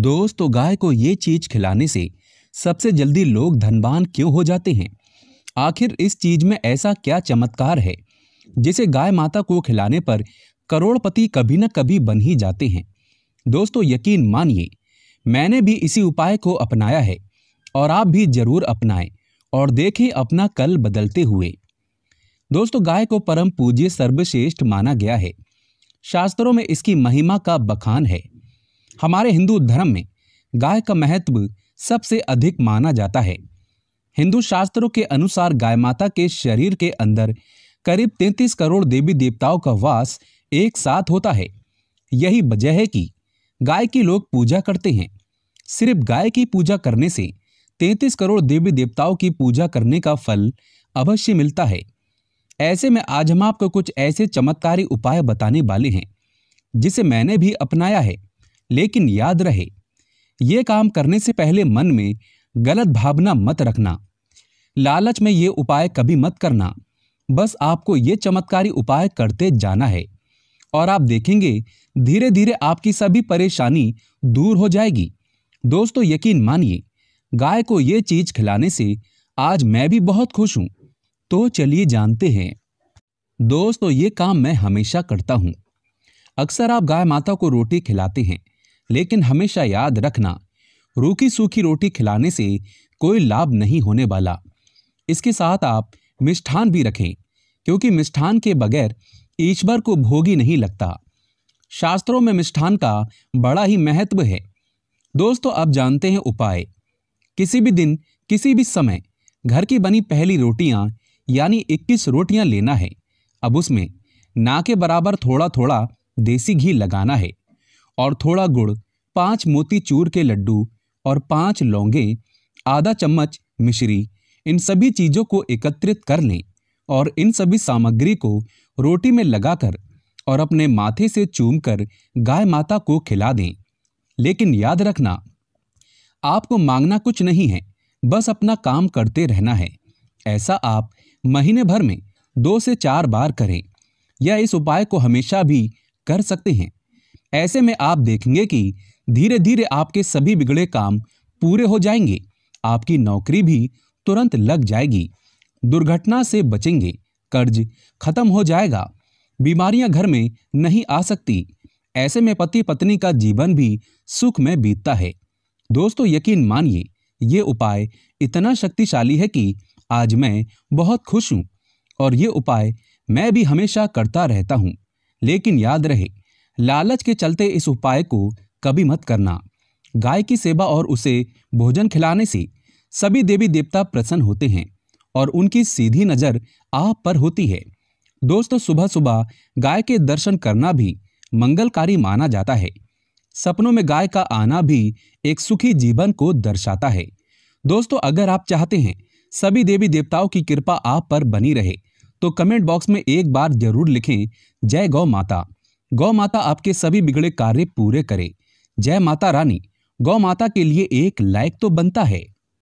दोस्तों गाय को ये चीज खिलाने से सबसे जल्दी लोग धनबान क्यों हो जाते हैं आखिर इस चीज में ऐसा क्या चमत्कार है जिसे गाय माता को खिलाने पर करोड़पति कभी न कभी बन ही जाते हैं दोस्तों यकीन मानिए मैंने भी इसी उपाय को अपनाया है और आप भी जरूर अपनाएं और देखें अपना कल बदलते हुए दोस्तों गाय को परम पूज्य सर्वश्रेष्ठ माना गया है शास्त्रों में इसकी महिमा का बखान है हमारे हिंदू धर्म में गाय का महत्व सबसे अधिक माना जाता है हिंदू शास्त्रों के अनुसार गाय माता के शरीर के अंदर करीब 33 करोड़ देवी देवताओं का वास एक साथ होता है यही वजह है कि गाय की लोग पूजा करते हैं सिर्फ गाय की पूजा करने से 33 करोड़ देवी देवताओं की पूजा करने का फल अवश्य मिलता है ऐसे में आज हम आपको कुछ ऐसे चमत्कारी उपाय बताने वाले हैं जिसे मैंने भी अपनाया है लेकिन याद रहे ये काम करने से पहले मन में गलत भावना मत रखना लालच में ये उपाय कभी मत करना बस आपको ये चमत्कारी उपाय करते जाना है और आप देखेंगे धीरे धीरे आपकी सभी परेशानी दूर हो जाएगी दोस्तों यकीन मानिए गाय को ये चीज खिलाने से आज मैं भी बहुत खुश हूं तो चलिए जानते हैं दोस्तों ये काम मैं हमेशा करता हूं अक्सर आप गाय माता को रोटी खिलाते हैं लेकिन हमेशा याद रखना रूखी सूखी रोटी खिलाने से कोई लाभ नहीं होने वाला इसके साथ आप मिष्ठान भी रखें क्योंकि मिष्ठान के बगैर ईश्वर को भोगी नहीं लगता शास्त्रों में मिष्ठान का बड़ा ही महत्व है दोस्तों अब जानते हैं उपाय किसी भी दिन किसी भी समय घर की बनी पहली रोटियां यानी 21 रोटियां लेना है अब उसमें ना के बराबर थोड़ा थोड़ा देसी घी लगाना है और थोड़ा गुड़ पाँच मोती चूर के लड्डू और पाँच लौंगे आधा चम्मच मिश्री इन सभी चीज़ों को एकत्रित कर लें और इन सभी सामग्री को रोटी में लगाकर और अपने माथे से चूम कर गाय माता को खिला दें लेकिन याद रखना आपको मांगना कुछ नहीं है बस अपना काम करते रहना है ऐसा आप महीने भर में दो से चार बार करें या इस उपाय को हमेशा भी कर सकते हैं ऐसे में आप देखेंगे कि धीरे धीरे आपके सभी बिगड़े काम पूरे हो जाएंगे आपकी नौकरी भी तुरंत लग जाएगी दुर्घटना से बचेंगे कर्ज खत्म हो जाएगा बीमारियां घर में नहीं आ सकती ऐसे में पति पत्नी का जीवन भी सुख में बीतता है दोस्तों यकीन मानिए ये उपाय इतना शक्तिशाली है कि आज मैं बहुत खुश हूँ और ये उपाय मैं भी हमेशा करता रहता हूँ लेकिन याद रहे लालच के चलते इस उपाय को कभी मत करना गाय की सेवा और उसे भोजन खिलाने से सभी देवी देवता प्रसन्न होते हैं और उनकी सीधी नज़र आप पर होती है दोस्तों सुबह सुबह गाय के दर्शन करना भी मंगलकारी माना जाता है सपनों में गाय का आना भी एक सुखी जीवन को दर्शाता है दोस्तों अगर आप चाहते हैं सभी देवी देवताओं की कृपा आप पर बनी रहे तो कमेंट बॉक्स में एक बार जरूर लिखें जय गौ माता गौ माता आपके सभी बिगड़े कार्य पूरे करे जय माता रानी गौ माता के लिए एक लायक तो बनता है